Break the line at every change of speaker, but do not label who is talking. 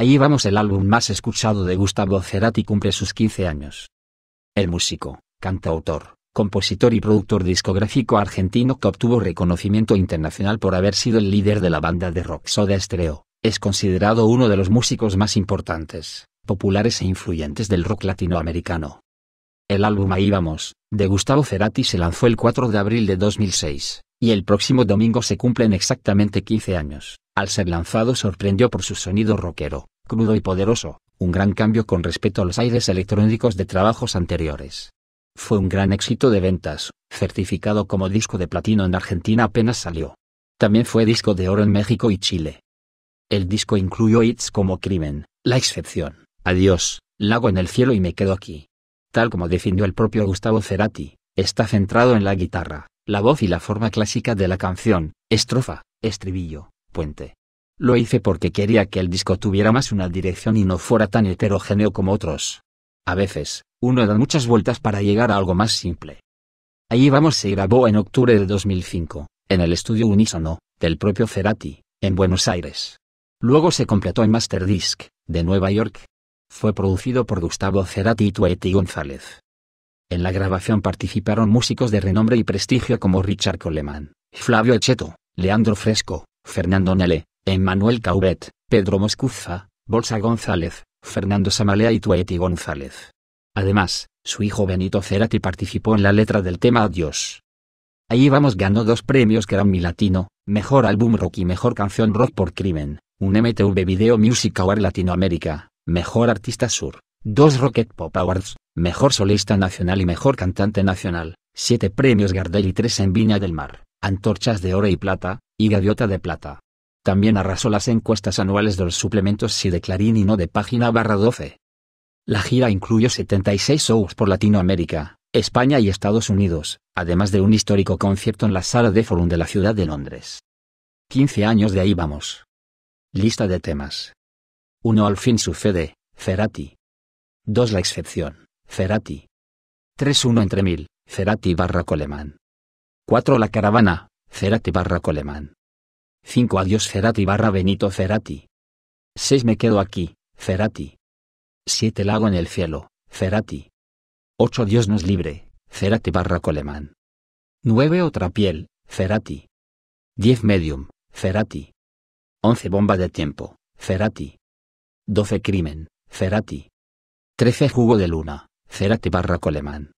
Ahí vamos el álbum más escuchado de Gustavo Cerati cumple sus 15 años. El músico, cantautor, compositor y productor discográfico argentino que obtuvo reconocimiento internacional por haber sido el líder de la banda de rock Soda Estreo, es considerado uno de los músicos más importantes, populares e influyentes del rock latinoamericano. El álbum Ahí vamos, de Gustavo Cerati se lanzó el 4 de abril de 2006, y el próximo domingo se cumplen exactamente 15 años. Al ser lanzado sorprendió por su sonido rockero, crudo y poderoso, un gran cambio con respecto a los aires electrónicos de trabajos anteriores. Fue un gran éxito de ventas, certificado como disco de platino en Argentina apenas salió. También fue disco de oro en México y Chile. El disco incluyó hits como Crimen, La Excepción, Adiós, Lago en el Cielo y Me Quedo Aquí. Tal como definió el propio Gustavo Cerati, está centrado en la guitarra, la voz y la forma clásica de la canción, estrofa, estribillo, lo hice porque quería que el disco tuviera más una dirección y no fuera tan heterogéneo como otros. A veces, uno da muchas vueltas para llegar a algo más simple. Allí vamos se grabó en octubre de 2005, en el estudio Unísono, del propio Cerati, en Buenos Aires. Luego se completó en Disc, de Nueva York. Fue producido por Gustavo Cerati y Tueti González. En la grabación participaron músicos de renombre y prestigio como Richard Coleman, Flavio Echeto, Leandro Fresco, Fernando Nele, Emmanuel Caubet, Pedro Moscuza, Bolsa González, Fernando Samalea y Tueti González. Además, su hijo Benito Cerati participó en la letra del tema Adiós. Ahí vamos ganó dos premios Grammy Latino, Mejor Álbum Rock y Mejor Canción Rock por Crimen, un MTV Video Music Award Latinoamérica, Mejor Artista Sur, dos Rocket Pop Awards, Mejor Solista Nacional y Mejor Cantante Nacional, siete premios Gardel y tres en Viña del Mar, Antorchas de Oro y Plata, y Gaviota de Plata. También arrasó las encuestas anuales de los suplementos Si de Clarín y no de página barra 12. La gira incluyó 76 shows por Latinoamérica, España y Estados Unidos, además de un histórico concierto en la sala de Forum de la ciudad de Londres. 15 años de ahí vamos. Lista de temas. 1. Al fin sucede, Ferati. 2. La excepción, Ferati. 3. 1 entre mil, Ferati barra Coleman. 4. La caravana, Cerati barra Coleman. 5 Adiós Cerati barra Benito Cerati. 6 Me quedo aquí, Cerati. 7 Lago en el cielo, Cerati. 8 Dios nos libre, Cerati barra Coleman. 9 Otra piel, Cerati. 10 Medium, Cerati. 11 Bomba de tiempo, Cerati. 12 Crimen, Cerati. 13 Jugo de luna, Cerati barra Coleman.